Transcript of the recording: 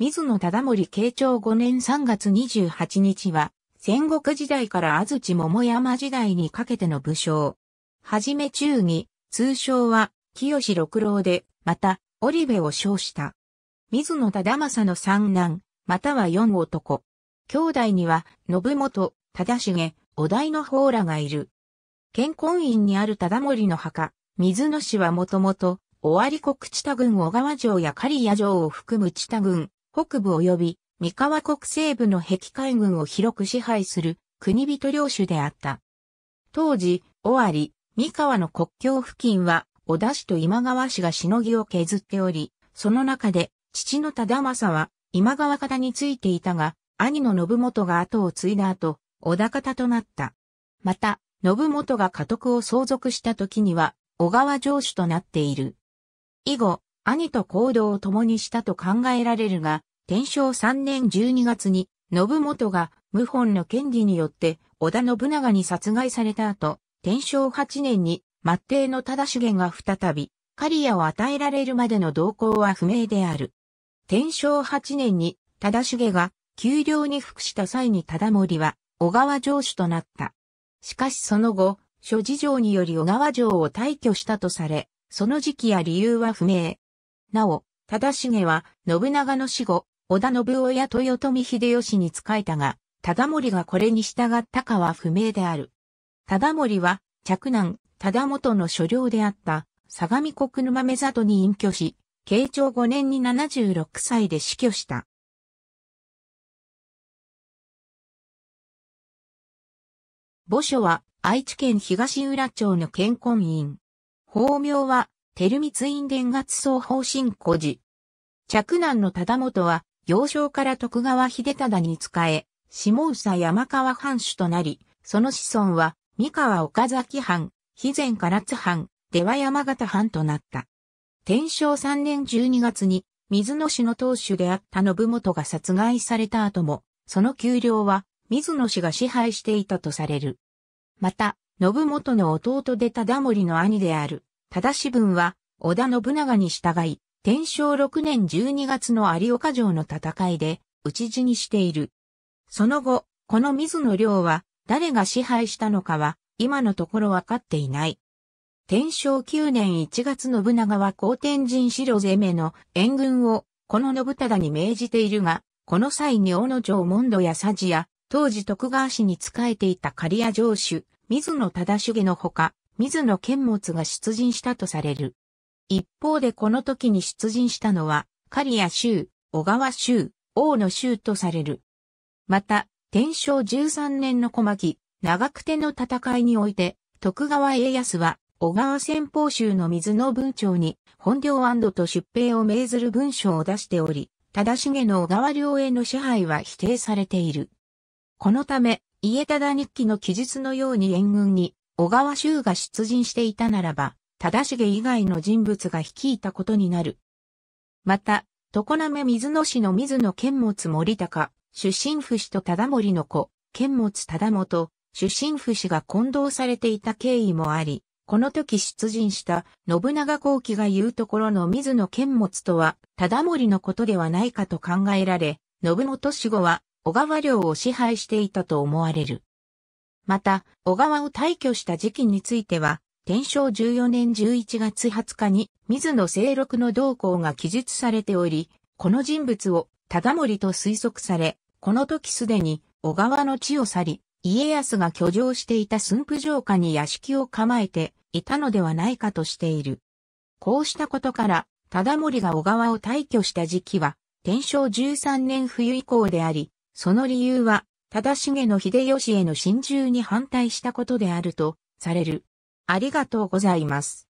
水野忠盛慶長5年3月28日は、戦国時代から安土桃山時代にかけての武将。はじめ忠義、通称は、清六郎で、また、織部を称した。水野忠政の三男、または四男。兄弟には、信元、忠重、お題の方らがいる。健康院にある忠盛の墓、水野氏はもともと、尾張国地田郡小川城や刈谷城を含む地田郡、北部及び三河国西部の壁海軍を広く支配する国人領主であった。当時、尾張、三河の国境付近は、小田氏と今川氏がしのぎを削っており、その中で、父の忠政は、今川方についていたが、兄の信元が後を継いだ後、小田方となった。また、信元が家督を相続した時には、小川城主となっている。以後、兄と行動を共にしたと考えられるが、天正3年12月に、信元が謀反の権利によって織田信長に殺害された後、天正8年に末帝の忠重が再び、刈屋を与えられるまでの動向は不明である。天正8年に忠重が丘陵に服した際に忠盛は小川城主となった。しかしその後、諸事情により小川城を退去したとされ、その時期や理由は不明。なお、忠重は、信長の死後、織田信夫や豊臣秀吉に仕えたが、忠盛がこれに従ったかは不明である。忠盛は、嫡男、忠元の所領であった、相模国沼目里に隠居し、慶長5年に76歳で死去した。墓所は愛知県東浦町の健康院。法名はテルミツイン伝月僧方針古児。着難の忠元は、幼少から徳川秀忠に仕え、下総山川藩主となり、その子孫は、三河岡崎藩、肥前唐津藩、出羽山形藩となった。天正3年12月に、水野氏の当主であった信元が殺害された後も、その丘陵は、水野氏が支配していたとされる。また、信元の弟で忠盛の兄である、忠し文は、織田信長に従い、天正6年12月の有岡城の戦いで、討ち死にしている。その後、この水野領は、誰が支配したのかは、今のところわかっていない。天正9年1月信長は高天神城攻めの援軍を、この信忠に命じているが、この際に小野城門戸や佐治や、当時徳川氏に仕えていた刈谷城主、水野忠重のほか、水野剣物が出陣したとされる。一方でこの時に出陣したのは、刈谷州、小川州、大野州とされる。また、天正13年の小牧、長久手の戦いにおいて、徳川家康は、小川先方州の水野文長に、本領安と出兵を命ずる文書を出しており、忠重の小川領への支配は否定されている。このため、家忠日記の記述のように援軍に、小川修が出陣していたならば、忠重以外の人物が率いたことになる。また、常滑水野市の水野剣持森高、出身不死と忠森の子、剣持忠元、出身不死が混同されていた経緯もあり、この時出陣した信長後期が言うところの水野剣持とは、忠盛のことではないかと考えられ、信元死後は小川領を支配していたと思われる。また、小川を退去した時期については、天正14年11月20日に、水野清六の同行が記述されており、この人物を、忠盛と推測され、この時すでに、小川の地を去り、家康が居城していた駿府城下に屋敷を構えていたのではないかとしている。こうしたことから、忠盛が小川を退去した時期は、天正13年冬以降であり、その理由は、忠重の秀吉への進駐に反対したことであるとされる。ありがとうございます。